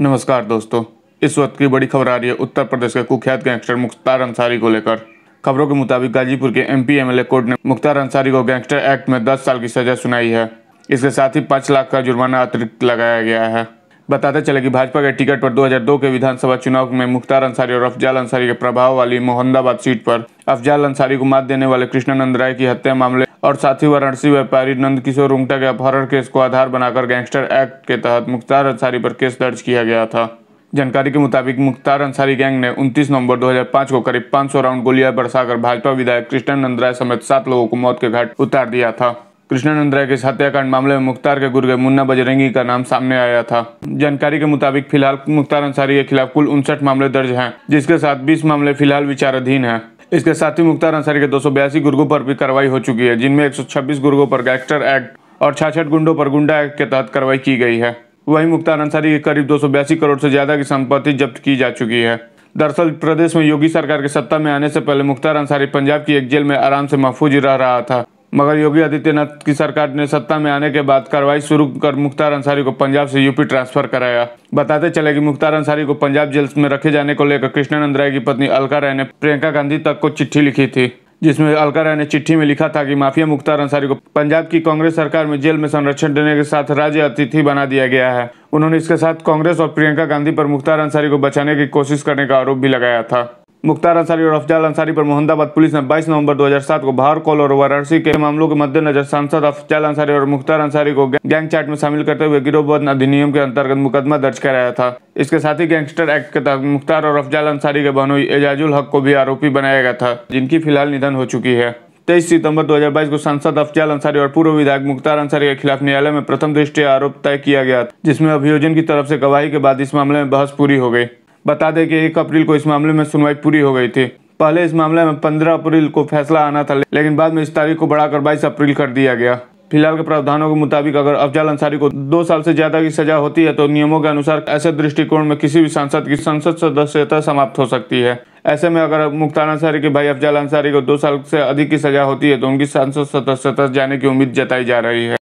नमस्कार दोस्तों इस वक्त की बड़ी खबर आ रही है उत्तर प्रदेश के कुख्यात गैंगस्टर मुख्तार अंसारी को लेकर खबरों के मुताबिक गाजीपुर के एम पी एमएलए कोर्ट ने मुख्तार अंसारी को गैंगस्टर एक्ट में 10 साल की सजा सुनाई है इसके साथ ही 5 लाख का जुर्माना अतिरिक्त लगाया गया है बताते चले कि भाजपा के टिकट पर 2002 के विधानसभा चुनाव में मुख्तार अंसारी और अफजाल अंसारी के प्रभाव वाली मोहम्मदाबाद सीट पर अफजाल अंसारी को मात देने वाले कृष्णानंद राय की हत्या मामले और साथी वाराणसी व्यापारी नंद किशोर उंगटा के अपहरण केस को आधार बनाकर गैंगस्टर एक्ट के तहत मुख्तार अंसारी पर केस दर्ज किया गया था जानकारी के मुताबिक मुख्तार अंसारी गैंग ने 29 नवंबर 2005 को करीब 500 राउंड गोलियां बरसाकर भाजपा विधायक कृष्णन नंदराय समेत सात लोगों को मौत के घाट उतार दिया था कृष्णन नंदराय के इस हत्याकांड मामले में मुख्तार के गुर्गे मुन्ना बजरंगी का नाम सामने आया था जानकारी के मुताबिक फिलहाल मुख्तार अंसारी के खिलाफ कुल उनसठ मामले दर्ज हैं जिसके साथ बीस मामले फिलहाल विचाराधीन हैं इसके साथ ही मुख्तार अंसारी के दो गुर्गों पर भी कार्रवाई हो चुकी है जिनमें छब्बीस गुर्गों पर गैंगस्टर एक्ट और छाछठ गुंडों पर गुंडा एक्ट के तहत कार्रवाई की गई है वहीं मुख्तार अंसारी के करीब दो करोड़ से ज़्यादा की संपत्ति जब्त की जा चुकी है दरअसल प्रदेश में योगी सरकार के सत्ता में आने से पहले मुख्तार अंसारी पंजाब की एक जेल में आराम से महफूज रह रहा था मगर योगी आदित्यनाथ की सरकार ने सत्ता में आने के बाद कार्रवाई शुरू कर मुख्तार अंसारी को पंजाब से यूपी ट्रांसफर कराया बताते चले कि मुख्तार अंसारी को पंजाब जेल में रखे जाने को लेकर कृष्णानंद राय की पत्नी अलका राय ने प्रियंका गांधी तक को चिट्ठी लिखी थी जिसमें अलका राय ने चिट्ठी में लिखा था कि माफिया मुख्तार अंसारी को पंजाब की कांग्रेस सरकार में जेल में संरक्षण देने के साथ राज्य अतिथि बना दिया गया है उन्होंने इसके साथ कांग्रेस और प्रियंका गांधी पर मुख्तार अंसारी को बचाने की कोशिश करने का आरोप भी लगाया था मुख्तार अंसारी और अफजाल अंसारी पर मोहम्मदाबाद पुलिस ने 22 नवंबर 2007 को बाहर कॉल और वाराणसी के मामलों के मद्देनजर सांसद अफजाल अंसारी और मुख्तार अंसारी को गैंग चार्ट में शामिल करते हुए गिरोहबंद अधिनियम के अंतर्गत मुकदमा दर्ज कराया था इसके साथ ही गैंगस्टर एक्ट के तहत मुख्तार और अफजाल अंसारी के बहनोई एजाजुल हक को भी आरोपी बनाया गया था जिनकी फिलहाल निधन हो चुकी है तेईस सितंबर 2022 को सांसद अफजाल अंसारी और पूर्व विधायक मुख्तार अंसारी के खिलाफ न्यायालय में प्रथम दृष्टि आरोप तय किया गया जिसमें अभियोजन की तरफ से गवाही के बाद इस मामले में बहस पूरी हो गई बता दें कि एक अप्रैल को इस मामले में सुनवाई पूरी हो गई थी पहले इस मामले में 15 अप्रैल को फैसला आना था लेकिन बाद में इस तारीख को बढ़ाकर बाईस अप्रैल कर दिया गया फिलहाल के प्रावधानों के मुताबिक अगर अफजाल अंसारी को दो साल से ज्यादा की सजा होती है तो नियमों के अनुसार ऐसे दृष्टिकोण में किसी भी सांसद की संसद सदस्यता समाप्त हो सकती है ऐसे में अगर मुख्तार अंसारी के भाई अफजाल अंसारी को दो साल से अधिक की सजा होती है तो उनकी सांसद सदस्यता जाने की उम्मीद जताई जा रही है